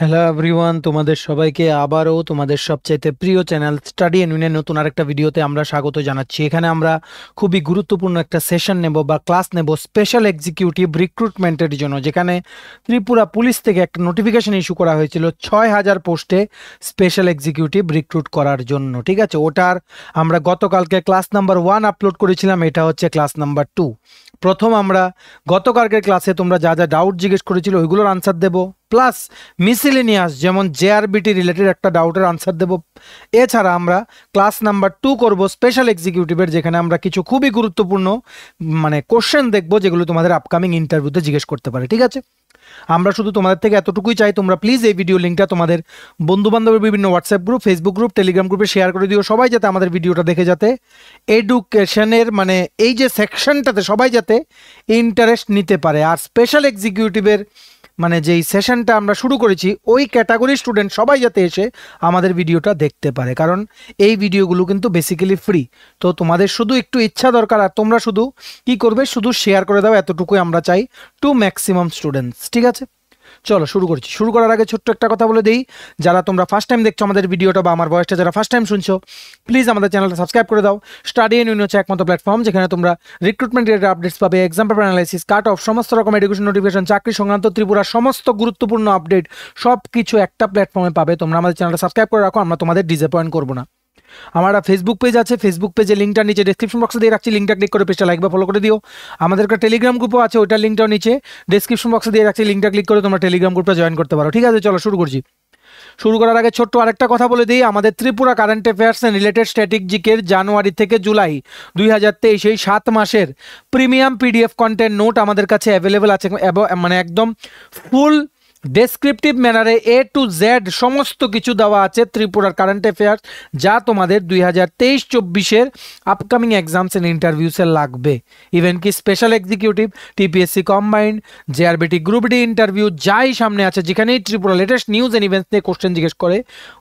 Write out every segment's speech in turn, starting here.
hello everyone তোমাদের সবাইকে আবারও তোমাদের সবচাইতে প্রিয় চ্যানেল স্টাডি ইউনিয়নের নতুন আরেকটা ভিডিওতে আমরা স্বাগত জানাচ্ছি এখানে আমরা খুবই গুরুত্বপূর্ণ একটা সেশন নেব বা ক্লাস নেব স্পেশাল এক্সিকিউটিভ রিক্রুটমেন্টের জন্য যেখানে ত্রিপুরা পুলিশ থেকে একটা নোটিফিকেশন ইস্যু করা হয়েছিল ছয় হাজার পোস্টে স্পেশাল এক্সিকিউটিভ রিক্রুট করার জন্য ঠিক আছে ওটার আমরা গতকালকে ক্লাস নাম্বার ওয়ান আপলোড করেছিলাম এটা হচ্ছে ক্লাস নাম্বার টু প্রথম আমরা গতকালকের ক্লাসে তোমরা যা যা ডাউট জিজ্ঞেস করেছিল ওইগুলোর আনসার দেব প্লাস মিসিলিনিয়াস যেমন জেআরবিটি রিলেটেড একটা ডাউটের আনসার দেব এছাড়া আমরা ক্লাস নাম্বার টু করব স্পেশাল এক্সিকিউটিভের যেখানে আমরা কিছু খুবই গুরুত্বপূর্ণ মানে কোশ্চেন দেখব যেগুলো তোমাদের আপকামিং ইন্টারভিউতে জিজ্ঞেস করতে পারে ঠিক আছে আমরা শুধু তোমাদের থেকে এতটুকুই চাই তোমরা প্লিজ এই ভিডিও লিঙ্কটা তোমাদের বান্ধবের বিভিন্ন WhatsApp group Facebook group Telegram গ্রুপে শেয়ার করে দিও সবাই যাতে আমাদের ভিডিওটা দেখে যাতে এডুকেশনের মানে এই যে সেকশনটাতে সবাই যাতে ইন্টারেস্ট নিতে পারে আর স্পেশাল এক্সিকিউটিভের মানে যেই সেশনটা আমরা শুরু করেছি ওই ক্যাটাগরির স্টুডেন্ট সবাই যাতে এসে আমাদের ভিডিওটা দেখতে পারে কারণ এই ভিডিওগুলো কিন্তু বেসিক্যালি ফ্রি তো তোমাদের শুধু একটু ইচ্ছা দরকার আর তোমরা শুধু কি করবে শুধু শেয়ার করে দাও এতটুকুই আমরা চাই টু ম্যাক্সিমাম স্টুডেন্টস ঠিক আছে চলো শুরু করছি শুরু করার আগে ছোট্ট একটা কথা বলে দিই যারা তোমরা ফার্স্ট টাইম দেখছো আমাদের ভিডিওটা বা আমার বয়সটা যারা ফার্স্ট টাইম শুনছো প্লিজ আমাদের চ্যানেলটা সাবস্ক্রাইব করে দাও স্টাডি ইউনিয়ন হচ্ছে একমাত্র প্ল্যাটফর্ম যেখানে তোমরা রিক্রুটমেন্ট রিলেটেড আপডেটস পাবে এক্সাম্পল অ্যানালাইসিস কাট অফ সমস্ত রকম এডুকেশন নোটিফিকেশন চাকরি সংক্রান্ত ত্রিপুরা সমস্ত গুরুত্বপূর্ণ আপডেট সব কিছু একটা প্ল্যাটফর্মে পাবে তোমরা আমাদের চ্যানেলটা সাবস্ক্রাইব করে রাখো আমরা তোমাদের ডিসঅ্যাপয়েন্ট করবো না আমার ফেসবুক পেজ আছে ফেসবুক পেজে লিঙ্কটা নিচে ডিসক্রিপশন বক্সে দিয়ে রাখছি লিঙ্কটা ক্লিক করে পেজটা লাইক বা ফলো করে দিও আমাদের একটা টেলিগ্রাম গ্রুপও আছে ওইটার লিঙ্কটাও নিচে ডিসক্রিপশন বক্সে দিয়ে রাখছি লিঙ্কটা ক্লিক করে তোমরা টেলিগ্রাম গ্রুপটা জয়েন করতে পারো ঠিক আছে চলো শুরু করছি শুরু করার আগে ছোট্ট আরেকটা কথা বলে দিই আমাদের Tripura current affairs and related স্ট্র্যাটেজিকের জানুয়ারি থেকে জুলাই দুই হাজার তেইশ এই সাত মাসের প্রিমিয়াম পিডিএফ কন্টেন্ট নোট আমাদের কাছে অ্যাভেলেবেল আছে মানে একদম ফুল ডেসক্রিপটিভ ম্যানারে এ টু জেড সমস্ত কিছু দেওয়া আছে ত্রিপুরার কারেন্ট অ্যাফেয়ার্স যা তোমাদের দুই হাজার তেইশ চব্বিশের আপকামিং এক্সামস এন্ড ইন্টারভিউসে লাগবে ইভেন কি special executive TPSC combined JRBT group D interview যাই সামনে আছে যেখানেই Tripura latest news and events নিয়ে কোশ্চেন জিজ্ঞেস করে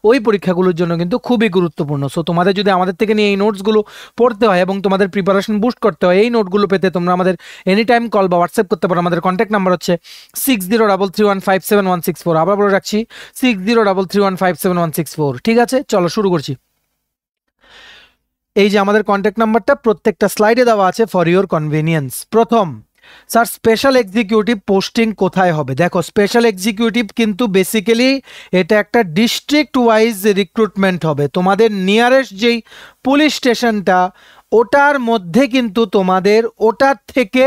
ওই পরীক্ষাগুলোর জন্য কিন্তু খুবই গুরুত্বপূর্ণ সো তোমাদের যদি আমাদের থেকে নিয়ে এই নোটসগুলো পড়তে হয় এবং তোমাদের প্রিপারেশন বুস্ট করতে হয় এই নোটগুলো পেতে তোমরা আমাদের এনি টাইম কল বা হোয়াটসঅ্যাপ করতে পারো আমাদের কন্ট্যাক্ট নাম্বার হচ্ছে six zero double three one five seven one six four আবার বলে রাখছি six zero double three one five seven one six four ঠিক আছে চলো শুরু করছি এই যে আমাদের কন্ট্যাক্ট নাম্বারটা প্রত্যেকটা স্লাইডে দেওয়া আছে ফর ইউর কনভিনিয়েন্স প্রথম স্যার স্পেশাল এক্সিকিউটিভ পোস্টিং কোথায় হবে দেখো স্পেশাল এক্সিকিউটিভ কিন্তু বেসিক্যালি এটা একটা ডিস্ট্রিক্ট ওয়াইজ রিক্রুটমেন্ট হবে তোমাদের নিয়ারেস্ট যেই পুলিশ স্টেশনটা ওটার মধ্যে কিন্তু তোমাদের ওটার থেকে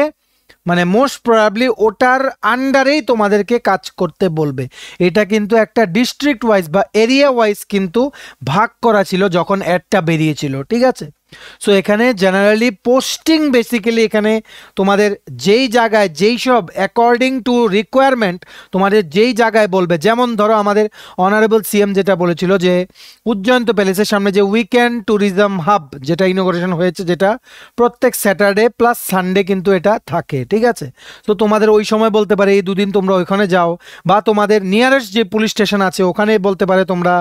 মানে মোস্ট প্রবাবলি ওটার আন্ডারেই তোমাদেরকে কাজ করতে বলবে এটা কিন্তু একটা ডিস্ট্রিক্ট ওয়াইজ বা এরিয়া ওয়াইজ কিন্তু ভাগ করা ছিল যখন অ্যাডটা বেরিয়েছিল ঠিক আছে সো এখানে জেনারেলি পোস্টিং বেসিক্যালি এখানে তোমাদের যেই জায়গায় যেই সব অ্যাকর্ডিং টু রিকোয়ারমেন্ট তোমাদের যেই জায়গায় বলবে যেমন ধরো আমাদের অনারেবল সিএম যেটা বলেছিল যে উজ্জয়ন্ত প্যালেসের সামনে যে উইকেন্ড ট্যুরিজম হাব যেটা ইনোগ্রেশন হয়েছে যেটা প্রত্যেক স্যাটারডে প্লাস সানডে কিন্তু এটা থাকে ঠিক আছে তো তোমাদের ওই সময় বলতে পারে এই দুদিন তোমরা ওইখানে যাও বা তোমাদের নিয়ারেস্ট যে পুলিশ স্টেশন আছে ওখানে বলতে পারে তোমরা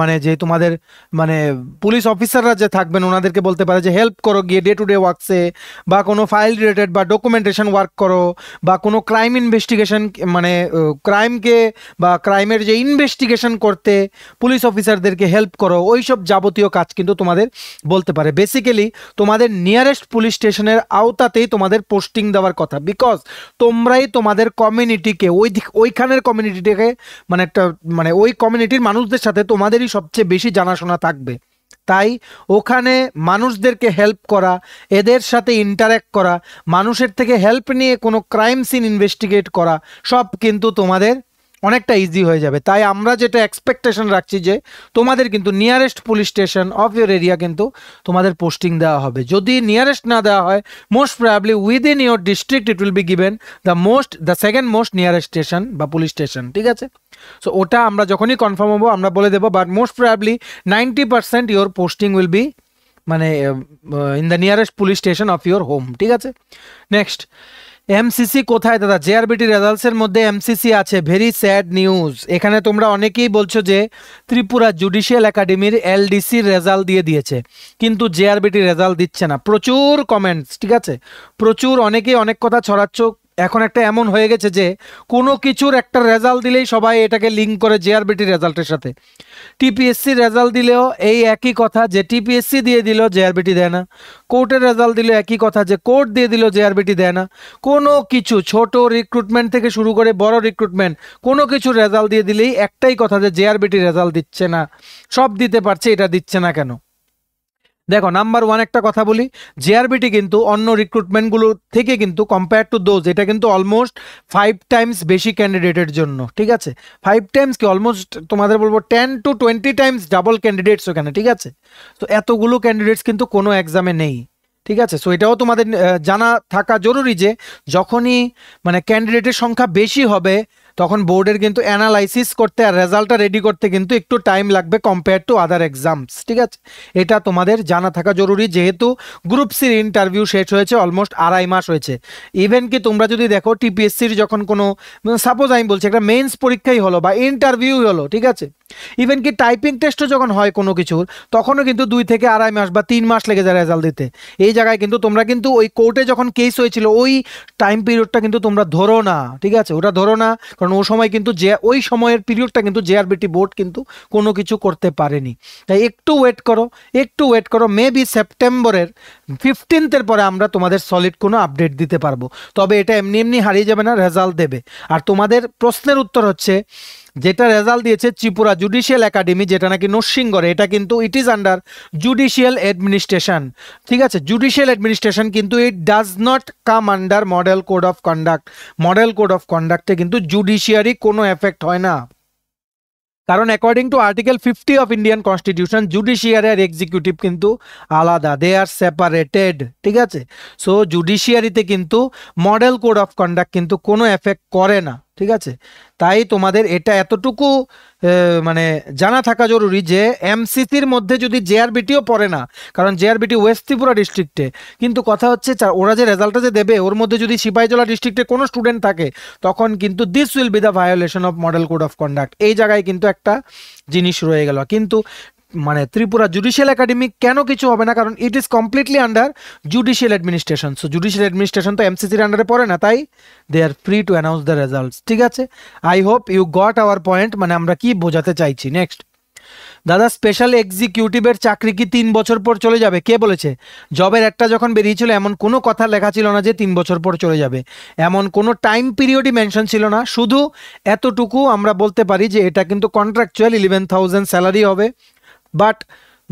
মানে যে তোমাদের মানে পুলিশ অফিসাররা যে থাকবেন ওনাদের তাদেরকে বলতে পারে যে হেল্প করো গিয়ে ডে টু ডে ওয়ার্কসে বা কোনো ফাইল রিলেটেড বা ডকুমেন্টেশন ওয়ার্ক করো বা কোনো ক্রাইম ইনভেস্টিগেশন মানে ক্রাইমকে বা ক্রাইমের যে ইনভেস্টিগেশন করতে পুলিশ অফিসারদেরকে হেল্প করো ওই সব যাবতীয় কাজ কিন্তু তোমাদের বলতে পারে বেসিক্যালি তোমাদের নিয়ারেস্ট পুলিশ স্টেশনের আওতাতেই তোমাদের পোস্টিং দেওয়ার কথা বিকজ তোমরাই তোমাদের কমিউনিটিকে ওই দিক ওইখানের কমিউনিটিটাকে মানে একটা মানে ওই কমিউনিটির মানুষদের সাথে তোমাদেরই সবচেয়ে বেশি জানাশোনা থাকবে তাই ওখানে মানুষদেরকে হেল্প করা এদের সাথে ইন্টারাক্ট করা মানুষের থেকে হেল্প নিয়ে কোনো ক্রাইম সিন ইনভেস্টিগেট করা সব কিন্তু তোমাদের অনেকটা ইজি হয়ে যাবে তাই আমরা যেটা এক্সপেকটেশন রাখছি যে তোমাদের কিন্তু nearest police station of your area কিন্তু তোমাদের পোস্টিং দেওয়া হবে যদি নিয়ারেস্ট না দেওয়া হয় most probably within your district it will be given the most the second most nearest station বা পুলিশ স্টেশন ঠিক আছে সো ওটা আমরা যখনই কনফার্ম হবো আমরা বলে দেবো but most probably ninety percent your posting will be মানে in the nearest police station of your home ঠিক আছে নেক্সট এমসিসি কোথায় দাদা জেআরবিটি রেজাল্টসের মধ্যে এমসিসি আছে ভেরি স্যাড নিউজ এখানে তোমরা অনেকেই বলছো যে ত্রিপুরা জুডিশিয়াল একাডেমির এলডিসির রেজাল্ট দিয়ে দিয়েছে কিন্তু জেআরবিটি রেজাল্ট দিচ্ছে না প্রচুর কমেন্টস ঠিক আছে প্রচুর অনেকেই অনেক কথা ছড়াচ্ছ এখন একটা এমন হয়ে গেছে যে কোনো কিছুর একটা রেজাল্ট দিলেই সবাই এটাকে লিঙ্ক করে জেআরবিটি রেজাল্টের সাথে টিপিএসসির রেজাল্ট দিলেও এই একই কথা যে টিপিএসসি দিয়ে দিল জেআরবিটি দেয় না কোর্টের রেজাল্ট দিলেও একই কথা যে কোর্ট দিয়ে দিল জেআরবিটি দেয় না কোনো কিছু ছোট রিক্রুটমেন্ট থেকে শুরু করে বড় রিক্রুটমেন্ট কোনো কিছুর রেজাল্ট দিয়ে দিলেই একটাই কথা যে জেআরবিটি রেজাল্ট দিচ্ছে না সব দিতে পারছে এটা দিচ্ছে না কেন দেখো নাম্বার ওয়ান একটা কথা বলি জেআরবিটি কিন্তু অন্য রিক্রুটমেন্টগুলো থেকে কিন্তু কম্পেয়ার টু দোজ এটা কিন্তু অলমোস্ট ফাইভ টাইমস বেশি ক্যান্ডিডেটের জন্য ঠিক আছে ফাইভ টাইমস কি অলমোস্ট তোমাদের বলবো ten to twenty times double candidates ওখানে ঠিক আছে তো এতগুলো ক্যান্ডিডেটস কিন্তু কোনো এক্সামে নেই ঠিক আছে সো এটাও তোমাদের জানা থাকা জরুরি যে যখনই মানে ক্যান্ডিডেটের সংখ্যা বেশি হবে তখন বোর্ডের কিন্তু অ্যানালাইসিস করতে আর রেজাল্টটা রেডি করতে কিন্তু একটু টাইম লাগবে কম্পেয়ার টু আদার এক্সামস ঠিক আছে এটা তোমাদের জানা থাকা জরুরি যেহেতু গ্রুপ সির ইন্টারভিউ শেষ হয়েছে অলমোস্ট আড়াই মাস হয়েছে ইভেন কি তোমরা যদি দেখো টিপিএসসির যখন কোনো সাপোজ আমি বলছি একটা মেন্স পরীক্ষাই হলো বা ইন্টারভিউই হলো ঠিক আছে ইভেন কি টাইপিং টেস্টও যখন হয় কোনো কিছুর তখনও কিন্তু দুই থেকে আড়াই মাস বা তিন মাস লেগে যায় রেজাল্ট দিতে এই জায়গায় কিন্তু তোমরা কিন্তু ওই কোর্টে যখন কেস হয়েছিল ওই টাইম পিরিয়ডটা কিন্তু তোমরা ধরো না ঠিক আছে ওটা ধরো না কারণ ও সময় কিন্তু যে ওই সময়ের পিরিয়ডটা কিন্তু জেআরবিটি বোর্ড কিন্তু কোনো কিছু করতে পারেনি তাই একটু ওয়েট করো একটু ওয়েট করো মেবি সেপ্টেম্বরের ফিফটিনথের পরে আমরা তোমাদের সলিড কোনো আপডেট দিতে পারবো তবে এটা এমনি এমনি হারিয়ে যাবে না রেজাল্ট দেবে আর তোমাদের প্রশ্নের উত্তর হচ্ছে যেটা রেজাল্ট দিয়েছে ত্রিপুরা জুডিশিয়াল একাডেমি যেটা নাকি নরসিংগড়ে এটা কিন্তু it is under judicial administration ঠিক আছে জুডিশিয়াল অ্যাডমিনিস্ট্রেশন কিন্তু it does not come under model code of conduct model code of কন্ডাক্টে কিন্তু জুডিশিয়ারি কোনো এফেক্ট হয় না কারণ according to article fifty of Indian constitution judiciary আর এক্সিকিউটিভ কিন্তু আলাদা দে আর সেপারেটেড ঠিক আছে সো জুডিশিয়ারিতে কিন্তু মডেল কোড অফ কন্ডাক্ট কিন্তু কোনো এফেক্ট করে না ঠিক আছে তাই তোমাদের এটা এতটুকু মানে জানা থাকা জরুরি যে এমসিসির মধ্যে যদি জেআরবিটিও পড়ে না কারণ জেআরবিটি ওয়েস্ট ত্রিপুরা ডিস্ট্রিক্টে কিন্তু কথা হচ্ছে ওরা যে রেজাল্টটা যে দেবে ওর মধ্যে যদি সিপাহীজলা ডিস্ট্রিক্টে কোনো স্টুডেন্ট থাকে তখন কিন্তু this will be the violation of model code of conduct এই জায়গায় কিন্তু একটা জিনিস রয়ে গেল কিন্তু মানে ত্রিপুরা জুডিশিয়াল একাডেমি কেন কিছু হবে না কারণ it is completely under judicial administration so judicial administration তো এমসিসির আন্ডারে পড়ে না তাই they are free to announce the results ঠিক আছে I hope you got our point মানে আমরা কি বোঝাতে চাইছি নেক্সট দাদা স্পেশাল এক্সিকিউটিভের চাকরি কি তিন বছর পর চলে যাবে কে বলেছে জবের একটা যখন বেরিয়েছিল এমন কোনো কথা লেখা ছিল না যে তিন বছর পর চলে যাবে এমন কোনো টাইম পিরিয়ডই মেনশন ছিল না শুধু এতটুকু আমরা বলতে পারি যে এটা কিন্তু কন্ট্রাকচুয়াল ইলেভেন থাউজেন্ড স্যালারি হবে বাট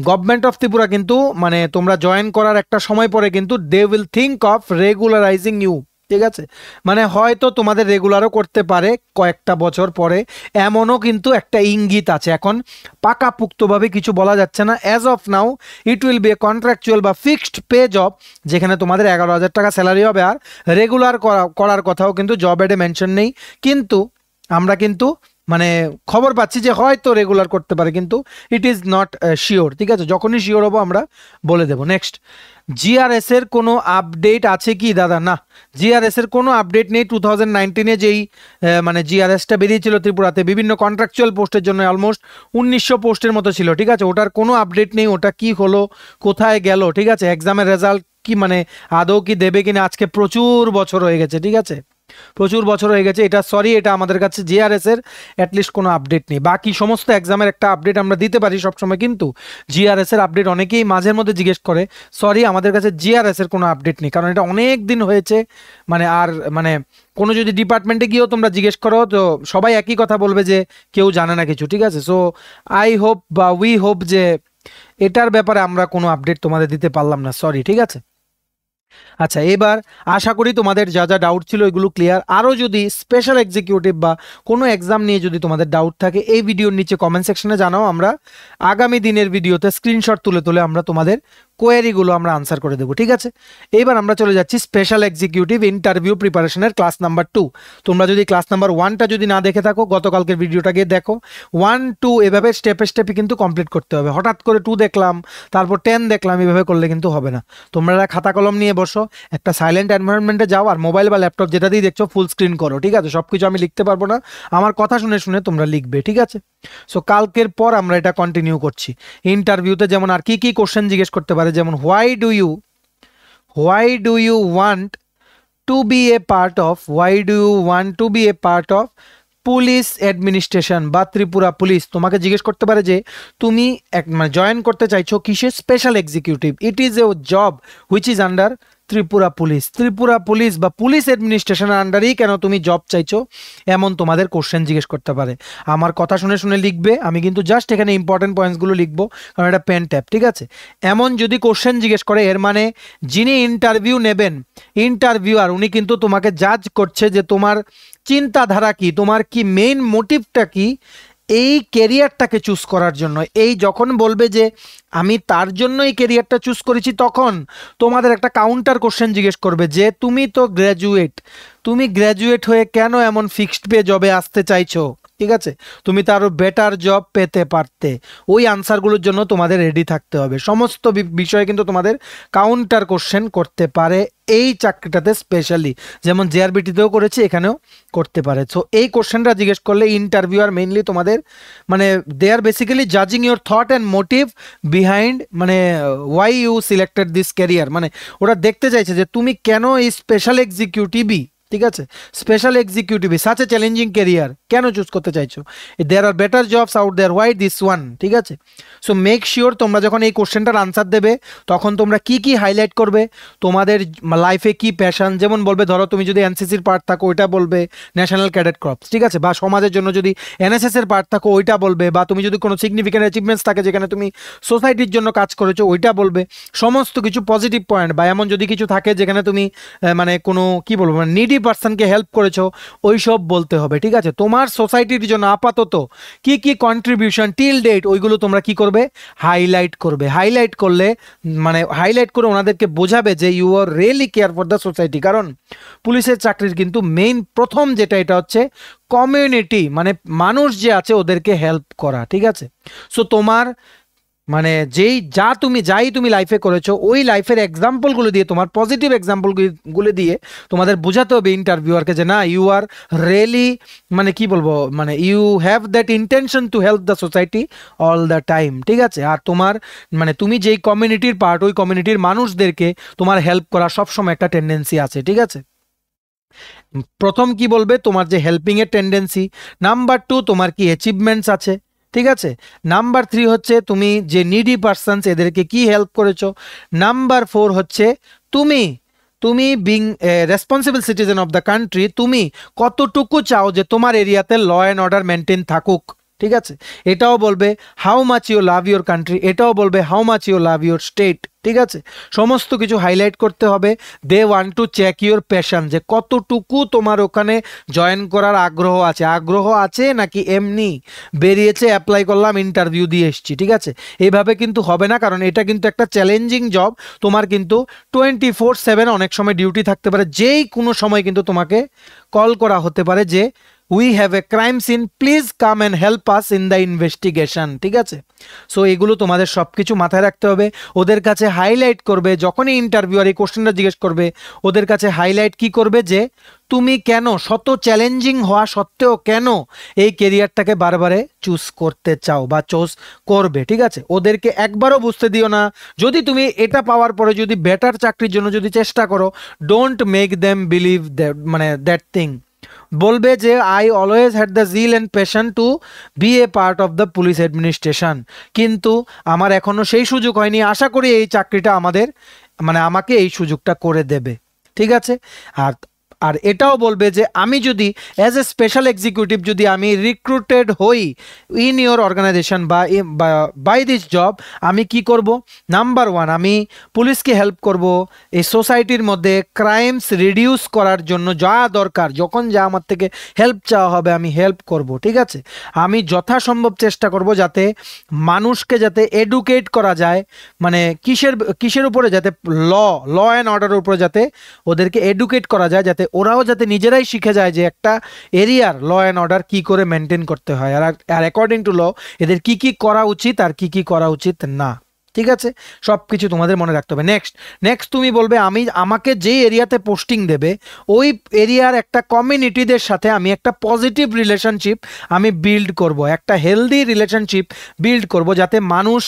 গভর্নমেন্ট অফ ত্রিপুরা কিন্তু মানে তোমরা জয়েন করার একটা সময় পরে কিন্তু they will think of regularising you ঠিক আছে মানে হয়তো তোমাদের রেগুলারও করতে পারে কয়েকটা বছর পরে এমনও কিন্তু একটা ইঙ্গিত আছে এখন পাকাপুক্তভাবে কিছু বলা যাচ্ছে না as of now it will be a contractual বা ফিক্সড পে জব যেখানে তোমাদের এগারো হাজার টাকা স্যালারি হবে আর রেগুলার করা করার কথাও কিন্তু জব অ্যাডে মেনশন নেই কিন্তু আমরা কিন্তু মানে খবর পাচ্ছি যে হয়তো রেগুলার করতে পারে কিন্তু ইট ইজ নট শিওর ঠিক আছে যখনই শিওর হবো আমরা বলে দেব নেক্সট জিআরএস এর কোনো আপডেট আছে কি দাদা না জিআরএস এর কোনো আপডেট নেই টু থাউজেন্ড নাইনটিনে যেই uh, মানে জিআরএসটা বেরিয়েছিল ত্রিপুরাতে বিভিন্ন কন্ট্রাকচুয়াল পোস্টের জন্য অলমোস্ট উনিশশো পোস্টের মতো ছিল ঠিক আছে ওটার কোনো আপডেট নেই ওটা কি হলো কোথায় গেল ঠিক আছে এক্সামের রেজাল্ট কি মানে আদৌ কি দেবে কিনা আজকে প্রচুর বছর হয়ে গেছে ঠিক আছে প্রচুর বছর হয়ে গেছে এটা সরি এটা আমাদের কাছে জিআরএসের অ্যাটলিস্ট কোনো আপডেট নেই বাকি সমস্ত এক্সামের একটা আপডেট আমরা দিতে পারি সবসময় কিন্তু জিআরএসের আপডেট অনেকেই মাঝের মধ্যে জিজ্ঞেস করে সরি আমাদের কাছে জিআরএসের কোনো আপডেট নেই কারণ এটা অনেক দিন হয়েছে মানে আর মানে কোনো যদি ডিপার্টমেন্টে গিয়েও তোমরা জিজ্ঞেস করো তো সবাই একই কথা বলবে যে কেউ জানে না কিছু ঠিক আছে সো আই হোপ বা উই হোপ যে এটার ব্যাপারে আমরা কোনো আপডেট তোমাদের দিতে পারলাম না সরি ঠিক আছে আচ্ছা এবার আশা করি তোমাদের যা যা ডাউট ছিল এগুলো ক্লিয়ার আরও যদি স্পেশাল এক্সিকিউটিভ বা কোনো এক্সাম নিয়ে যদি তোমাদের ডাউট থাকে এই ভিডিওর নিচে কমেন্ট সেকশনে জানাও আমরা আগামী দিনের ভিডিওতে স্ক্রিনশট তুলে তুলে আমরা তোমাদের কোয়েরিগুলো আমরা আনসার করে দেবো ঠিক আছে এইবার আমরা চলে যাচ্ছি স্পেশাল এক্সিকিউটিভ ইন্টারভিউ প্রিপারেশনের ক্লাস নাম্বার টু তোমরা যদি ক্লাস নাম্বার ওয়ানটা যদি না দেখে থাকো গতকালকের ভিডিওটা গিয়ে দেখো ওয়ান টু এভাবে স্টেপে স্টেপে কিন্তু কমপ্লিট করতে হবে হঠাৎ করে টু দেখলাম তারপর টেন দেখলাম এভাবে করলে কিন্তু হবে না তোমরা খাতা কলম নিয়ে বসো একটা সাইলেন্ট এনভায়রনমেন্টে যাও আর মোবাইল বা ল্যাপটপ যেটা দিয়ে দেখছো ফুল স্ক্রিন করো ঠিক আছে সব কিছু আমি লিখতে পারবো না আমার কথা শুনে শুনে তোমরা লিখবে ঠিক আছে সো কালকের পর আমরা এটা কন্টিনিউ করছি ইন্টারভিউতে যেমন আর কি কি কোশ্চেন জিজ্ঞেস করতে পারে যেমন why do you why do you want to be a part of why do you want to be a part of police administration বা ত্রিপুরা পুলিশ তোমাকে জিজ্ঞেস করতে পারে যে তুমি এক মানে জয়েন করতে চাইছো কিসে special executive it is a job which is under Tripura police Tripura police বা পুলিশ অ্যাডমিনিস্ট্রেশনের আন্ডারেই কেন তুমি জব চাইছো এমন তোমাদের কোশ্চেন জিজ্ঞেস করতে পারে আমার কথা শুনে শুনে লিখবে আমি কিন্তু জাস্ট এখানে ইম্পর্টেন্ট পয়েন্টসগুলো লিখবো কারণ এটা পেন ট্যাপ ঠিক আছে এমন যদি কোশ্চেন জিজ্ঞেস করে এর মানে যিনি ইন্টারভিউ নেবেন ইন্টারভিউয়ার উনি কিন্তু তোমাকে জাজ করছে যে তোমার চিন্তাধারা কি তোমার কি মেইন মোটিভটা কি এই কেরিয়ারটাকে চুজ করার জন্য এই যখন বলবে যে আমি তার জন্য এই কেরিয়ারটা চুজ করেছি তখন তোমাদের একটা কাউন্টার কোশ্চেন জিজ্ঞেস করবে যে তুমি তো গ্র্যাজুয়েট তুমি গ্র্যাজুয়েট হয়ে কেন এমন ফিক্সড পে জবে আসতে চাইছো ঠিক আছে তুমি তো আরও বেটার জব পেতে পারতে ওই আনসারগুলোর জন্য তোমাদের রেডি থাকতে হবে সমস্ত বিষয়ে কিন্তু তোমাদের কাউন্টার কোশ্চেন করতে পারে এই চাকরিটাতে স্পেশালি যেমন জেআরবিটিতেও করেছি এখানেও করতে পারে সো এই কোশ্চেনটা জিজ্ঞেস করলে ইন্টারভিউয়ার মেইনলি তোমাদের মানে দে আর বেসিক্যালি জাজিং your thought and motive behind মানে why you selected this career মানে ওরা দেখতে চাইছে যে তুমি কেন এই স্পেশাল এক্সিকিউটিভই ঠিক আছে special executive such a challenging career কেন চুজ করতে চাইছো there are better jobs out there why this one ঠিক আছে সো মেক শিওর তোমরা যখন এই কোশ্চেনটার আনসার দেবে তখন তোমরা কি কি হাইলাইট করবে তোমাদের লাইফে কি প্যাশন যেমন বলবে ধরো তুমি যদি এনসিসির পার্ট থাকো ওইটা বলবে ন্যাশনাল ক্যাডেট ক্রপস ঠিক আছে বা সমাজের জন্য যদি এনএসএসের পার্ট থাকো ওইটা বলবে বা তুমি যদি কোনো সিগনিফিকেন্ট অ্যাচিভমেন্টস থাকে যেখানে তুমি সোসাইটির জন্য কাজ করেছো ওইটা বলবে সমস্ত কিছু পজিটিভ পয়েন্ট বা এমন যদি কিছু থাকে যেখানে তুমি মানে কোনো কি বলবো মানে নিডি পার্সনকে হেল্প করেছো ওই সব বলতে হবে ঠিক আছে তোমার সোসাইটির জন্য আপাতত কি কি কন্ট্রিবিউশন টিল ডেট ওইগুলো তোমরা কি করবে হাইলাইট করবে হাইলাইট করলে মানে হাইলাইট করে ওনাদেরকে বোঝাবে যে you are really care for the society কারণ পুলিশের চাকরির কিন্তু মেইন প্রথম যেটা এটা হচ্ছে কমিউনিটি মানে মানুষ যে আছে ওদেরকে হেল্প করা ঠিক আছে সো তোমার মানে যেই যা তুমি যাই তুমি লাইফে করেছো ওই লাইফের এক্সাম্পলগুলো দিয়ে তোমার পজিটিভ এক্সাম্পলগুলো দিয়ে তোমাদের বোঝাতে হবে ইন্টারভিউয়ারকে যে না ইউ আর রিয়েলি মানে কি বলবো মানে you have that intention to help the society all the time ঠিক আছে আর তোমার মানে তুমি যেই কমিউনিটির পার্ট ওই কমিউনিটির মানুষদেরকে তোমার হেল্প করা সবসময় একটা টেন্ডেন্সি আছে ঠিক আছে প্রথম কি বলবে তোমার যে হেল্পিংয়ের টেন্ডেন্সি নাম্বার টু তোমার কি অ্যাচিভমেন্টস আছে ঠিক আছে নাম্বার থ্রি হচ্ছে তুমি যে নিডি পার্সনস এদেরকে কি হেল্প করেছো নাম্বার ফোর হচ্ছে তুমি তুমি being responsible citizen of the country তুমি কতটুকু চাও যে তোমার এরিয়াতে ল অ্যান্ড অর্ডার মেনটেন থাকুক ঠিক আছে এটাও বলবে how much you love your country এটাও বলবে how much you love your state ঠিক আছে সমস্ত কিছু হাইলাইট করতে হবে they want to check your passion যে কতটুকু তোমার ওখানে জয়েন করার আগ্রহ আছে আগ্রহ আছে নাকি এমনি বেরিয়েছে অ্যাপ্লাই করলাম ইন্টারভিউ দিয়ে এসছি ঠিক আছে এভাবে কিন্তু হবে না কারণ এটা কিন্তু একটা চ্যালেঞ্জিং জব তোমার কিন্তু টোয়েন্টি ফোর সেভেন অনেক সময় ডিউটি থাকতে পারে যেই কোনো সময় কিন্তু তোমাকে কল করা হতে পারে যে we have a crime scene please come and help us in the investigation ঠিক আছে সো এগুলো তোমাদের সব কিছু মাথায় রাখতে হবে ওদের কাছে হাইলাইট করবে যখনই ইন্টারভিউ আর এই কোশ্চেনটা জিজ্ঞেস করবে ওদের কাছে হাইলাইট কি করবে যে তুমি কেন শত চ্যালেঞ্জিং হওয়া সত্ত্বেও কেন এই কেরিয়ারটাকে বারবারে চুজ করতে চাও বা চুজ করবে ঠিক আছে ওদেরকে একবারও বুঝতে দিও না যদি তুমি এটা পাওয়ার পরে যদি বেটার চাকরির জন্য যদি চেষ্টা করো don't make them believe that মানে দ্যাট থিং বলবে যে I always had the zeal and passion to be a part of the police administration কিন্তু আমার এখনও সেই সুযোগ হয়নি আশা করি এই চাকরিটা আমাদের মানে আমাকে এই সুযোগটা করে দেবে ঠিক আছে আর আর এটাও বলবে যে আমি যদি অ্যাজ এ স্পেশাল এক্সিকিউটিভ যদি আমি রিক্রুটেড হই ইন ইয়োর অর্গানাইজেশন বা বাই দিস জব আমি কি করব নাম্বার ওয়ান আমি পুলিশকে হেল্প করব এই সোসাইটির মধ্যে ক্রাইমস রিডিউস করার জন্য যা দরকার যখন যা আমার থেকে হেল্প চাওয়া হবে আমি হেল্প করব ঠিক আছে আমি যথাসম্ভব চেষ্টা করব যাতে মানুষকে যাতে এডুকেট করা যায় মানে কিসের কিসের উপরে যাতে ল ল অ্যান্ড অর্ডারের উপরে যাতে ওদেরকে এডুকেট করা যায় যাতে ওরাও যাতে নিজেরাই শিখে যায় যে একটা এরিয়ার ল অ্যান্ড অর্ডার কী করে মেনটেন করতে হয় আর আর অ্যাকর্ডিং টু ল এদের কি কি করা উচিত আর কি কি করা উচিত না ঠিক আছে সব কিছু তোমাদের মনে রাখতে হবে নেক্সট নেক্সট তুমি বলবে আমি আমাকে যেই এরিয়াতে পোস্টিং দেবে ওই এরিয়ার একটা কমিউনিটিদের সাথে আমি একটা পজিটিভ রিলেশনশিপ আমি বিল্ড করব একটা হেলদি রিলেশনশিপ বিল্ড করব যাতে মানুষ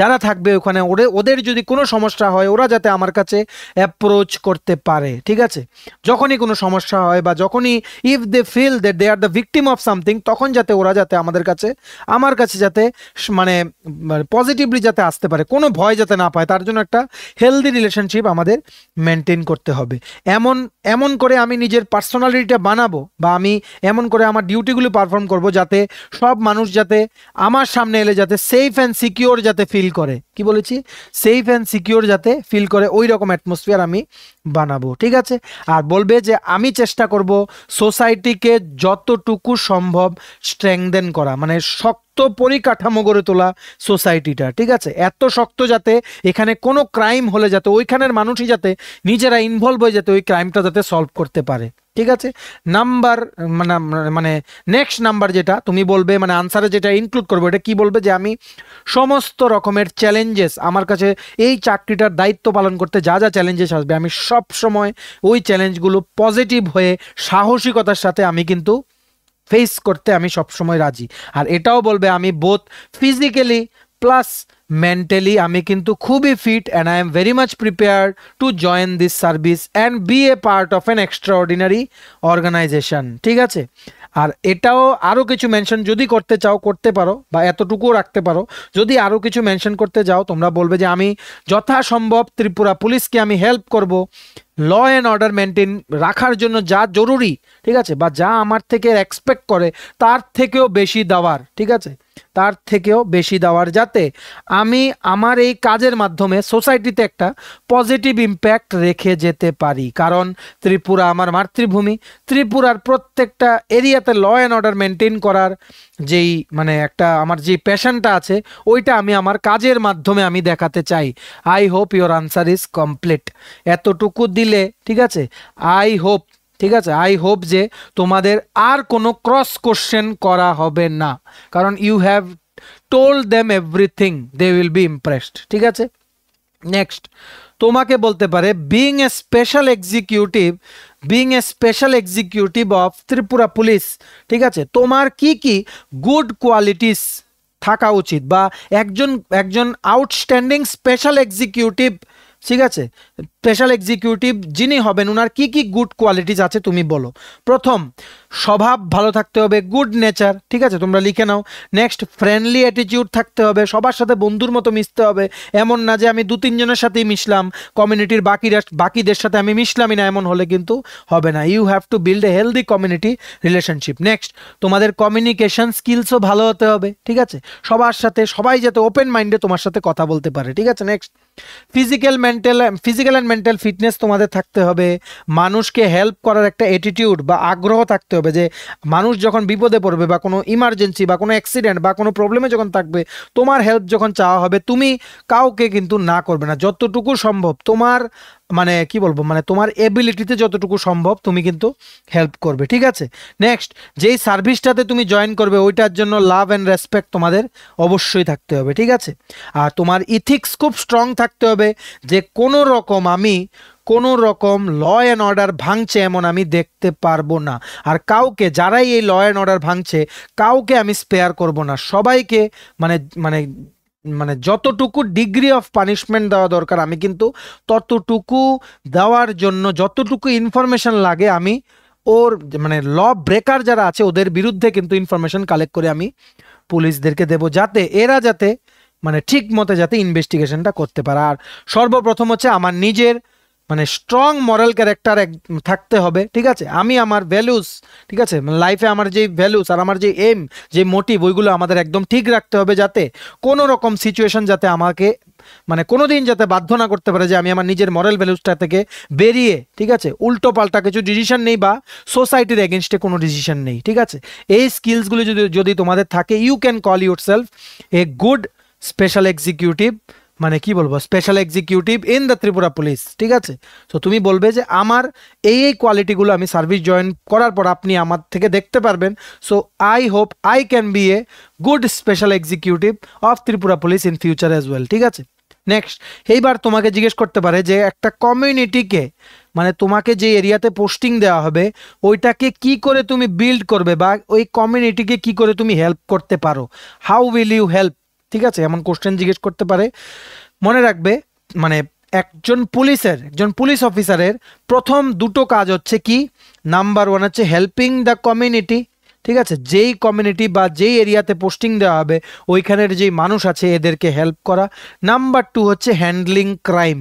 যারা থাকবে ওখানে ওরে ওদের যদি কোনো সমস্যা হয় ওরা যাতে আমার কাছে অ্যাপ্রোচ করতে পারে ঠিক আছে যখনই কোনো সমস্যা হয় বা যখনই if they feel that they are the victim of something তখন যাতে ওরা যাতে আমাদের কাছে আমার কাছে যাতে মানে পজিটিভলি মানে যাতে আসতে পারে কোনো ভয় যাতে না পায় তার জন্য একটা হেলদি রিলেশনশিপ আমাদের মেনটেন করতে হবে এমন এমন করে আমি নিজের পার্সোনালিটিটা বানাবো বা আমি এমন করে আমার ডিউটিগুলো পারফর্ম করব যাতে সব মানুষ যাতে আমার সামনে এলে যাতে সেফ অ্যান্ড সিকিওর যাতে ফিল করে কি বলেছি সেফ অ্যান্ড সিকিওর যাতে ফিল করে ওই রকম অ্যাটমসফিয়ার আমি বানাবো ঠিক আছে আর বলবে যে আমি চেষ্টা করব সোসাইটিকে যতটুকু সম্ভব স্ট্রেংদেন করা মানে শক্ত শক্ত পরিকাঠামো গড়ে তোলা সোসাইটিটা ঠিক আছে এত শক্ত যাতে এখানে কোনো ক্রাইম হলে যাতে ওইখানের মানুষই যাতে নিজেরা ইনভলভ হয়ে যাতে ওই ক্রাইমটা যাতে সলভ করতে পারে ঠিক আছে নাম্বার মানে মানে নেক্সট নাম্বার যেটা তুমি বলবে মানে আনসারে যেটা ইনক্লুড করবে এটা কি বলবে যে আমি সমস্ত রকমের চ্যালেঞ্জেস আমার কাছে এই চাকরিটার দায়িত্ব পালন করতে যা যা চ্যালেঞ্জেস আসবে আমি সব সময় ওই চ্যালেঞ্জগুলো পজিটিভ হয়ে সাহসিকতার সাথে আমি কিন্তু ফেস করতে আমি সবসময় রাজি আর এটাও বলবে আমি বোথ ফিজিক্যালি প্লাস মেন্টালি আমি কিন্তু খুবই fit and I am very much prepare to join this service and be a part of an extraordinary organisation ঠিক আছে আর এটাও আরও কিছু মেনশন যদি করতে চাও করতে পারো বা এতটুকুও রাখতে পারো যদি আরও কিছু মেনশন করতে যাও তোমরা বলবে যে আমি যথাসম্ভব ত্রিপুরা পুলিশকে আমি হেল্প করব ল অ্যান্ড অর্ডার মেনটেন রাখার জন্য যা জরুরি ঠিক আছে বা যা আমার থেকে এক্সপেক্ট করে তার থেকেও বেশি দেওয়ার ঠিক আছে তার থেকেও বেশি দেওয়ার যাতে আমি আমার এই কাজের মাধ্যমে সোসাইটিতে একটা পজিটিভ ইম্প্যাক্ট রেখে যেতে পারি কারণ ত্রিপুরা আমার মাতৃভূমি ত্রিপুরার প্রত্যেকটা এরিয়াতে ল অ্যান্ড অর্ডার মেনটেন করার যেই মানে একটা আমার যে প্যাশনটা আছে ওইটা আমি আমার কাজের মাধ্যমে আমি দেখাতে চাই I hope your answer is complete এতটুকু দিলে ঠিক আছে আই হোপ ঠিক আছে আই হোপ যে তোমাদের আর কোনো ক্রস কোশ্চেন করা হবে না কারণ you have told them everything they will be impressed ঠিক আছে নেক্সট তোমাকে বলতে পারে being a special executive being a special executive of Tripura police ঠিক আছে তোমার কি কি গুড কোয়ালিটিস থাকা উচিত বা একজন একজন আউটস্ট্যান্ডিং স্পেশাল এক্সিকিউটিভ ঠিক আছে স্পেশাল এক্সিকিউটিভ যিনি হবেন ওনার কি কি গুড কোয়ালিটিস আছে তুমি বলো প্রথম স্বভাব ভালো থাকতে হবে গুড নেচার ঠিক আছে তোমরা লিখে নাও নেক্সট ফ্রেন্ডলি অ্যাটিটিউড থাকতে হবে সবার সাথে বন্ধুর মতো মিশতে হবে এমন না যে আমি দু তিনজনের সাথেই মিশলাম কমিউনিটির বাকিরা বাকিদের সাথে আমি মিশলামই না এমন হলে কিন্তু হবে না you have to build a healthy community relationship next তোমাদের কমিউনিকেশন স্কিলসও ভালো হতে হবে ঠিক আছে সবার সাথে সবাই যাতে ওপেন মাইন্ডে তোমার সাথে কথা বলতে পারে ঠিক আছে next physical mental physical and mental fitness তোমাদের থাকতে হবে মানুষকে হেল্প করার একটা অ্যাটিটিউড বা আগ্রহ থাকতে হবে হবে যে মানুষ যখন বিপদে পড়বে বা কোনো ইমার্জেন্সি বা কোনো অ্যাক্সিডেন্ট বা কোনো প্রবলেমে যখন থাকবে তোমার হেল্প যখন চাওয়া হবে তুমি কাউকে কিন্তু না করবে না যতটুকু সম্ভব তোমার মানে কি বলবো মানে তোমার এবিলিটিতে যতটুকু সম্ভব তুমি কিন্তু হেল্প করবে ঠিক আছে নেক্সট যেই সার্ভিসটাতে তুমি জয়েন করবে ওইটার জন্য লাভ অ্যান্ড রেসপেক্ট তোমাদের অবশ্যই থাকতে হবে ঠিক আছে আর তোমার ইথিক্স খুব স্ট্রং থাকতে হবে যে কোনো রকম আমি কোনো রকম ল অ্যান্ড অর্ডার ভাঙছে এমন আমি দেখতে পারবো না আর কাউকে যারাই এই ল অ্যান্ড অর্ডার ভাঙছে কাউকে আমি স্পেয়ার করব না সবাইকে মানে মানে মানে যতটুকু ডিগ্রি অফ পানিশমেন্ট দেওয়া দরকার আমি কিন্তু ততটুকু দেওয়ার জন্য যতটুকু ইনফরমেশন লাগে আমি ওর মানে ল ব্রেকার যারা আছে ওদের বিরুদ্ধে কিন্তু ইনফরমেশন কালেক্ট করে আমি পুলিশদেরকে দেব যাতে এরা যাতে মানে ঠিক মতে যাতে ইনভেস্টিগেশনটা করতে পারে আর সর্বপ্রথম হচ্ছে আমার নিজের মানে স্ট্রং মরাল ক্যারেক্টার এক থাকতে হবে ঠিক আছে আমি আমার ভ্যালুস ঠিক আছে মানে লাইফে আমার যে ভ্যালুস আর আমার যে এম যে মোটিভ ওইগুলো আমাদের একদম ঠিক রাখতে হবে যাতে কোনো রকম সিচুয়েশন যাতে আমাকে মানে কোনো দিন যাতে বাধ্য না করতে পারে যে আমি আমার নিজের মরাল ভ্যালুসটা থেকে বেরিয়ে ঠিক আছে উল্টো পাল্টা কিছু ডিসিশন নেই বা সোসাইটির এগেনস্টে কোনো ডিসিশন নেই ঠিক আছে এই স্কিলসগুলি যদি যদি তোমাদের থাকে you can call yourself a good special executive মানে কি বলবো special executive in the Tripura police ঠিক আছে সো তুমি বলবে যে আমার এই এই কোয়ালিটিগুলো আমি সার্ভিস জয়েন করার পর আপনি আমার থেকে দেখতে পারবেন so I hope I can be a good special executive of Tripura police in future as well ঠিক আছে নেক্সট এইবার তোমাকে জিজ্ঞেস করতে পারে যে একটা কমিউনিটিকে মানে তোমাকে যে এরিয়াতে পোস্টিং দেওয়া হবে ওইটাকে কি করে তুমি বিল্ড করবে বা ওই কমিউনিটিকে কি করে তুমি হেল্প করতে পারো হাউ উইল ইউ হেল্প ঠিক আছে এমন কোশ্চেন জিজ্ঞেস করতে পারে মনে রাখবে মানে একজন পুলিশের একজন পুলিশ অফিসারের প্রথম দুটো কাজ হচ্ছে কি নাম্বার ওয়ান হচ্ছে হেল্পিং দ্য কমিউনিটি ঠিক আছে যেই কমিউনিটি বা যেই এরিয়াতে পোস্টিং দেওয়া হবে ওইখানের যেই মানুষ আছে এদেরকে হেল্প করা নাম্বার টু হচ্ছে হ্যান্ডলিং ক্রাইম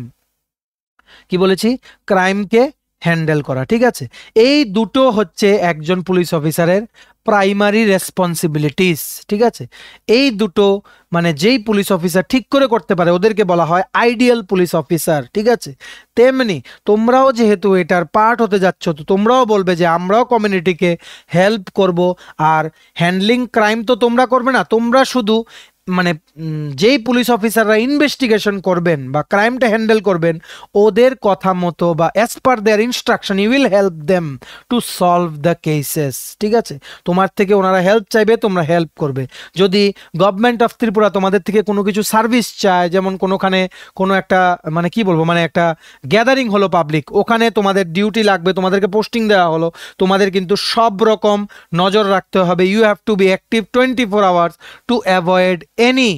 কি বলেছি ক্রাইমকে হ্যান্ডেল করা ঠিক আছে এই দুটো হচ্ছে একজন পুলিশ অফিসারের প্রাইমারি রেসপন্সিবিলিটিস ঠিক আছে এই দুটো মানে যেই পুলিশ অফিসার ঠিক করে করতে পারে ওদেরকে বলা হয় আইডিয়াল পুলিশ অফিসার ঠিক আছে তেমনি তোমরাও যেহেতু এটার পার্ট হতে যাচ্ছ তো তোমরাও বলবে যে আমরাও কমিউনিটিকে হেল্প করব আর হ্যান্ডলিং ক্রাইম তো তোমরা করবে না তোমরা শুধু মানে যেই পুলিশ অফিসাররা ইনভেস্টিগেশন করবেন বা ক্রাইমটা হ্যান্ডেল করবেন ওদের কথা মতো বা as per their instruction you will help them to solve the cases ঠিক আছে তোমার থেকে ওনারা হেল্প চাইবে তোমরা হেল্প করবে যদি গভর্নমেন্ট অফ ত্রিপুরা তোমাদের থেকে কোনো কিছু সার্ভিস চায় যেমন কোনোখানে কোনো একটা মানে কি বলবো মানে একটা গ্যাদারিং হলো পাবলিক ওখানে তোমাদের ডিউটি লাগবে তোমাদেরকে পোস্টিং দেওয়া হলো তোমাদের কিন্তু সব রকম নজর রাখতে হবে you have to be active twenty four hours to avoid any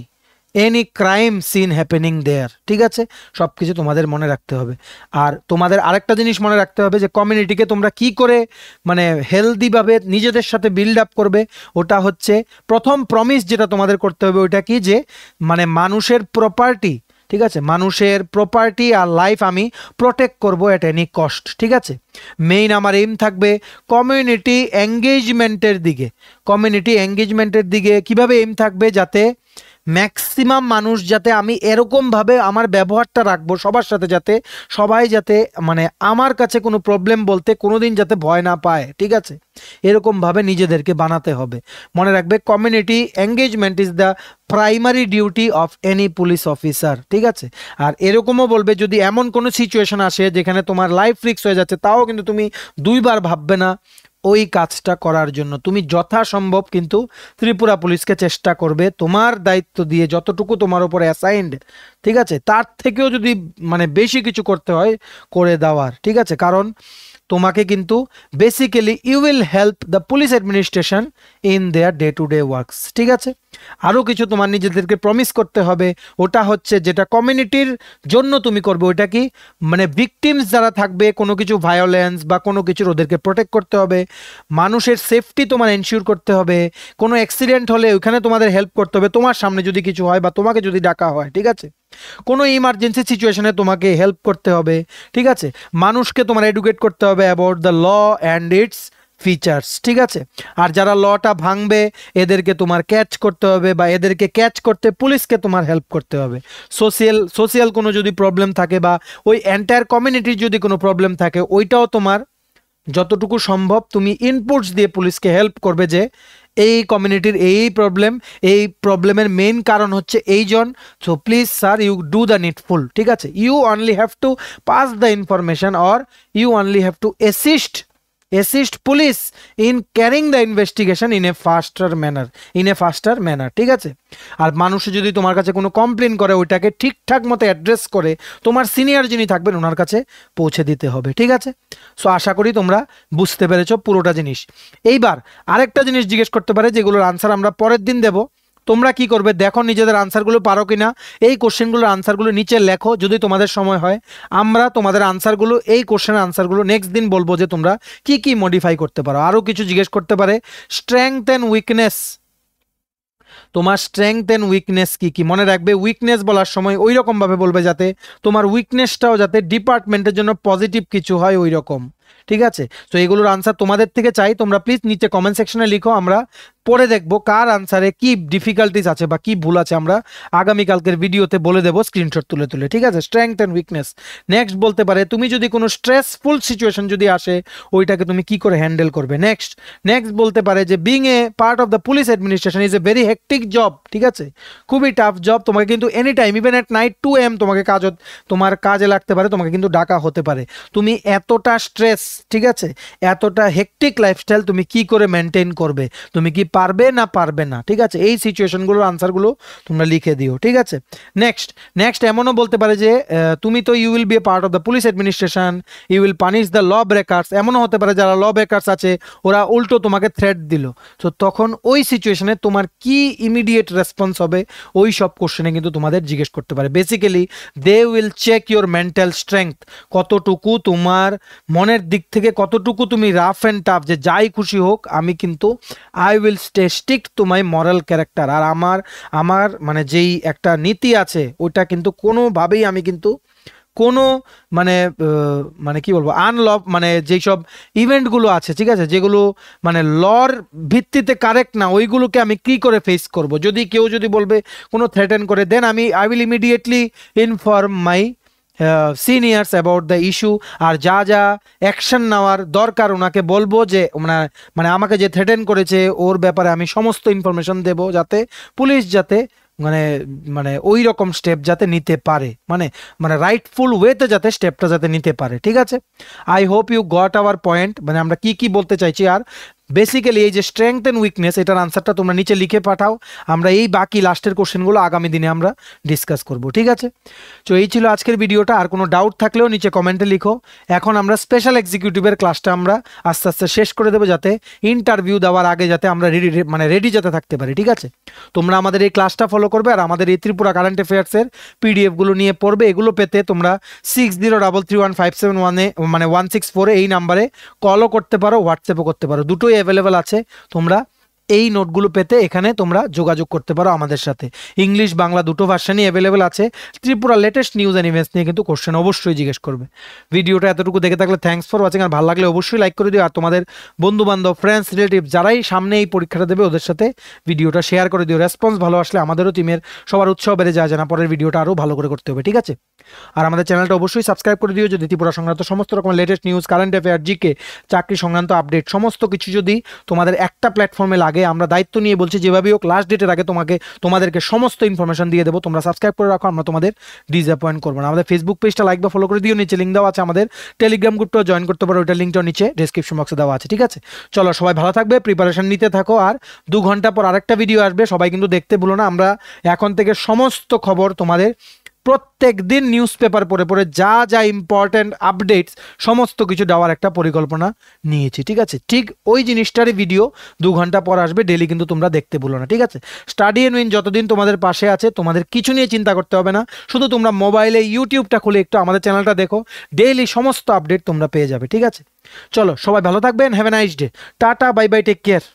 any crime scene happening there ঠিক আছে সব কিছু তোমাদের মনে রাখতে হবে আর তোমাদের আরেকটা জিনিস মনে রাখতে হবে যে কমিউনিটিকে তোমরা কি করে মানে হেলদিভাবে নিজেদের সাথে বিল্ড আপ করবে ওটা হচ্ছে প্রথম প্রমিস যেটা তোমাদের করতে হবে ওইটা কি যে মানে মানুষের প্রপার্টি ঠিক আছে মানুষের প্রপার্টি আর লাইফ আমি প্রোটেক্ট করব অ্যাট এনি কস্ট ঠিক আছে মেইন আমার এম থাকবে কমিউনিটি এঙ্গেজমেন্টের দিকে কমিউনিটি এঙ্গেজমেন্টের দিকে কিভাবে এম থাকবে যাতে ম্যাক্সিমাম মানুষ যাতে আমি এরকমভাবে আমার ব্যবহারটা রাখবো সবার সাথে যাতে সবাই যাতে মানে আমার কাছে কোনো প্রবলেম বলতে কোনো দিন যাতে ভয় না পায় ঠিক আছে এরকমভাবে নিজেদেরকে বানাতে হবে মনে রাখবে community engagement is the primary duty of any police officer ঠিক আছে আর এরকমও বলবে যদি এমন কোনো সিচুয়েশন আসে যেখানে তোমার লাইফ রিক্স হয়ে যাচ্ছে তাও কিন্তু তুমি দুইবার ভাববে না ওই কাজটা করার জন্য তুমি যথাসম্ভব কিন্তু ত্রিপুরা পুলিশকে চেষ্টা করবে তোমার দায়িত্ব দিয়ে যতটুকু তোমার ওপরে অ্যাসাইন্ড ঠিক আছে তার থেকেও যদি মানে বেশি কিছু করতে হয় করে দেওয়ার ঠিক আছে কারণ তোমাকে কিন্তু basically you will help the police administration in their day to day works ঠিক আছে আরও কিছু তোমার নিজেদেরকে প্রমিস করতে হবে ওটা হচ্ছে যেটা কমিউনিটির জন্য তুমি করবে ওটা কি মানে ভিকটিমস যারা থাকবে কোনো কিছু ভায়োলেন্স বা কোনো কিছুর ওদেরকে প্রোটেক্ট করতে হবে মানুষের সেফটি তোমার এনশিওর করতে হবে কোনো অ্যাক্সিডেন্ট হলে ওইখানে তোমাদের হেল্প করতে হবে তোমার সামনে যদি কিছু হয় বা তোমাকে যদি ডাকা হয় ঠিক আছে কোনো ইমার্জেন্সি সিচুয়েশনে তোমাকে হেল্প করতে হবে ঠিক আছে মানুষকে তোমার এডুকেট করতে হবে about the law and its features ঠিক আছে আর যারা লটা ভাঙবে এদেরকে তোমার ক্যাচ করতে হবে বা এদেরকে ক্যাচ করতে পুলিশকে তোমার হেল্প করতে হবে সোশিয়াল সোশিয়াল কোনো যদি প্রবলেম থাকে বা ওই এন্টায়ার কমিউনিটির যদি কোনো প্রবলেম থাকে ওইটাও তোমার যতটুকু সম্ভব তুমি ইনপুটস দিয়ে পুলিশকে হেল্প করবে যে এই কমিউনিটির এই প্রবলেম এই প্রবলেমের মেইন কারণ হচ্ছে এইজন so please sir you do the needful ঠিক আছে you only have to pass the information or you only have to assist assist police in carrying the investigation in a faster manner in a faster manner ঠিক আছে আর মানুষ যদি তোমার কাছে কোনো complain করে ওইটাকে ঠিকঠাক মতো অ্যাড্রেস করে তোমার সিনিয়র যিনি থাকবেন ওনার কাছে পৌঁছে দিতে হবে ঠিক আছে সো আশা করি তোমরা বুঝতে পেরেছ পুরোটা জিনিস এইবার আরেকটা জিনিস জিজ্ঞেস করতে পারে যেগুলোর আনসার আমরা পরের দিন দেবো তোমরা কি করবে দেখো নিজেদের আনসারগুলো পারো কি না এই কোশ্চেনগুলোর আনসারগুলো নিচে লেখো যদি তোমাদের সময় হয় আমরা তোমাদের আনসারগুলো এই কোশ্চেনের আনসারগুলো নেক্সট দিন বলবো যে তোমরা কি কি মডিফাই করতে পারো আরও কিছু জিজ্ঞেস করতে পারে স্ট্রেংথ অ্যান্ড উইকনেস তোমার স্ট্রেংথ অ্যান্ড উইকনেস কী কী মনে রাখবে উইকনেস বলার সময় ওই রকমভাবে বলবে যাতে তোমার উইকনেসটাও যাতে ডিপার্টমেন্টের জন্য পজিটিভ কিছু হয় ওই রকম ঠিক আছে তো এগুলোর আনসার তোমাদের থেকে চাই তোমরা প্লিজ নিচে কমেন্ট সেকশনে লিখো আমরা পরে দেখবো কার আনসারে কি ডিফিকাল্টিস আছে বা কি ভুল আছে আমরা আগামীকালকের ভিডিওতে বলে দেবো স্ক্রিনশট তুলে তুলে ঠিক আছে স্ট্রেংথ অ্যান্ড উইকনেস নেক্সট বলতে পারে তুমি যদি কোনো স্ট্রেসফুল সিচুয়েশন যদি আসে ওইটাকে তুমি কি করে হ্যান্ডেল করবে নেক্সট নেক্সট বলতে পারে যে being a part of the police administration is a very hectic job ঠিক আছে খুবই টাফ জব তোমাকে কিন্তু any time even at night two AM তোমাকে কাজ তোমার কাজে লাগতে পারে তোমাকে কিন্তু ডাকা হতে পারে তুমি এতটা স্ট্রেস ঠিক আছে এতটা হেক্টিক লাইফস্টাইল তুমি কি করে মেনটেন করবে তুমি কি পারবে না পারবে না ঠিক আছে এই সিচুয়েশনগুলোর আনসারগুলো তোমরা লিখে দিও ঠিক আছে নেক্সট নেক্সট এমনও বলতে পারে যে তুমি তো you will be a part of the police administration you will punish the law breakers এমনও হতে পারে যারা ল ব্রেকার্স আছে ওরা উল্টো তোমাকে থ্রেট দিল তো তখন ওই সিচুয়েশনে তোমার কি ইমিডিয়েট রেসপন্স হবে ওই সব কোশ্চেনে কিন্তু তোমাদের জিজ্ঞেস করতে পারে basically they will check your mental strength কতটুকু তোমার মনের দিক থেকে কতটুকু তুমি রাফ অ্যান্ড টাফ যে যাই খুশি হোক আমি কিন্তু I will stick my moral character আর আমার আমার মানে যেই একটা নীতি আছে ওটা কিন্তু কোনোভাবেই আমি কিন্তু কোনো মানে মানে কি বলবো আনল মানে যেই সব ইভেন্টগুলো আছে ঠিক আছে যেগুলো মানে লর ভিত্তিতে কারেক্ট না ওইগুলোকে আমি কি করে ফেস করব যদি কেউ যদি বলবে কোনো থ্রেটেন করে দেন আমি I will immediately inform my seniors about the issue আর যা যা অ্যাকশন নেওয়ার দরকার ওনাকে বলবো যে ওনার মানে, মানে আমাকে যে থ্রেটেন করেছে ওর ব্যাপারে আমি সমস্ত ইনফরমেশন দেব যাতে পুলিশ যাতে মানে মানে ওই রকম স্টেপ যাতে নিতে পারে মানে মানে রাইটফুল ওয়েতে যাতে স্টেপটা যাতে নিতে পারে ঠিক আছে I hope you got our point মানে আমরা কি কি বলতে চাইছি আর বেসিক্যালি এই যে স্ট্রেংথ অ্যান্ড উইকনেস এটার আনসারটা তোমরা নিচে লিখে পাঠাও আমরা এই বাকি লাস্টের কোশ্চেনগুলো আগামী দিনে আমরা ডিসকাস করব ঠিক আছে তো এই ছিল আজকের ভিডিওটা আর কোনো ডাউট থাকলেও নিচে কমেন্টে লিখো এখন আমরা স্পেশাল এক্সিকিউটিভের ক্লাসটা আমরা আস্তে আস্তে শেষ করে দেবো যাতে ইন্টারভিউ দেওয়ার আগে যাতে আমরা রেডি মানে রেডি যাতে থাকতে পারি ঠিক আছে তোমরা আমাদের এই ক্লাসটা ফলো করবে আর আমাদের এই ত্রিপুরা কারেন্ট অ্যাফেয়ার্সের পিডিএফগুলো নিয়ে পড়বে এগুলো পেতে তোমরা six zero double three one five seven ওয়ানে মানে ওয়ান সিক্স ফোরে এই নাম্বারে কলও করতে পারো হোয়াটসঅ্যাপও করতে পারো দুটোই अवेलेबल आ तुम्हारा এই নোটগুলো পেতে এখানে তোমরা যোগাযোগ করতে পারো আমাদের সাথে ইংলিশ বাংলা দুটো ভার্সানই অ্যাভেলেবেল আছে Tripura latest news and events নিয়ে কিন্তু কোশ্চেন অবশ্যই জিজ্ঞেস করবে ভিডিওটা এতটুকু দেখে থাকলে থ্যাংকস ফর ওয়াচিং আর ভালো লাগলে অবশ্যই লাইক করে দিও আর তোমাদের বন্ধু বান্ধব ফ্রেন্ডস রিলেটিভ যারাই সামনে এই পরীক্ষাটা দেবে ওদের সাথে ভিডিওটা শেয়ার করে দিও রেসপন্স ভালো আসলে আমাদেরও টিমের সবার উৎসাহ বেড়ে যায় জানা পরের ভিডিওটা আরও ভালো করে করতে হবে ঠিক আছে আর আমাদের চ্যানেলটা অবশ্যই সাবস্ক্রাইব করে দিও যদি ত্রিপুরা সংক্রান্ত সমস্ত রকমের latest news current affair GK চাকরি সংক্রান্ত আপডেট সমস্ত কিছু যদি তোমাদের একটা প্ল্যাটফর্মে লাগে আগে আমরা দায়িত্ব নিয়ে বলছি যেভাবেই হোক লাস্ট ডেটের আগে তোমাকে তোমাদেরকে সমস্ত ইনফরমেশন দিয়ে দেবো তোমরা সাবস্ক্রাইব করে রাখো আমরা তোমাদের ডিসঅ্যাপয়েন্ট করবো না আমাদের ফেসবুক পেজটা লাইক বা ফলো করে দিও নিচে লিঙ্ক দেওয়া আছে আমাদের টেলিগ্রাম গ্রুপটাও জয়েন করতে পারো ওইটা লিঙ্কটাও নিচে ডিসক্রিপশন বক্সে দেওয়া আছে ঠিক আছে চলো সবাই ভালো থাকবে প্রিপারেশন নিতে থাকো আর দু ঘন্টা পর আরেকটা ভিডিও আসবে সবাই কিন্তু দেখতে ভুলো না আমরা এখন থেকে সমস্ত খবর তোমাদের প্রত্যেক দিন নিউজ পেপার পড়ে পড়ে যা যা ইম্পর্ট্যান্ট আপডেটস সমস্ত কিছু দেওয়ার একটা পরিকল্পনা নিয়েছি ঠিক আছে ঠিক ওই জিনিসটারই ভিডিও দু ঘন্টা পর আসবে ডেলি কিন্তু তোমরা দেখতে ভুলো না ঠিক আছে স্টাডি এন উইন যতদিন তোমাদের পাশে আছে তোমাদের কিছু নিয়ে চিন্তা করতে হবে না শুধু তোমরা মোবাইলে ইউটিউবটা খুলে একটু আমাদের চ্যানেলটা দেখো ডেইলি সমস্ত আপডেট তোমরা পেয়ে যাবে ঠিক আছে চলো সবাই ভালো থাকবেন have a nice day tata bye bye take care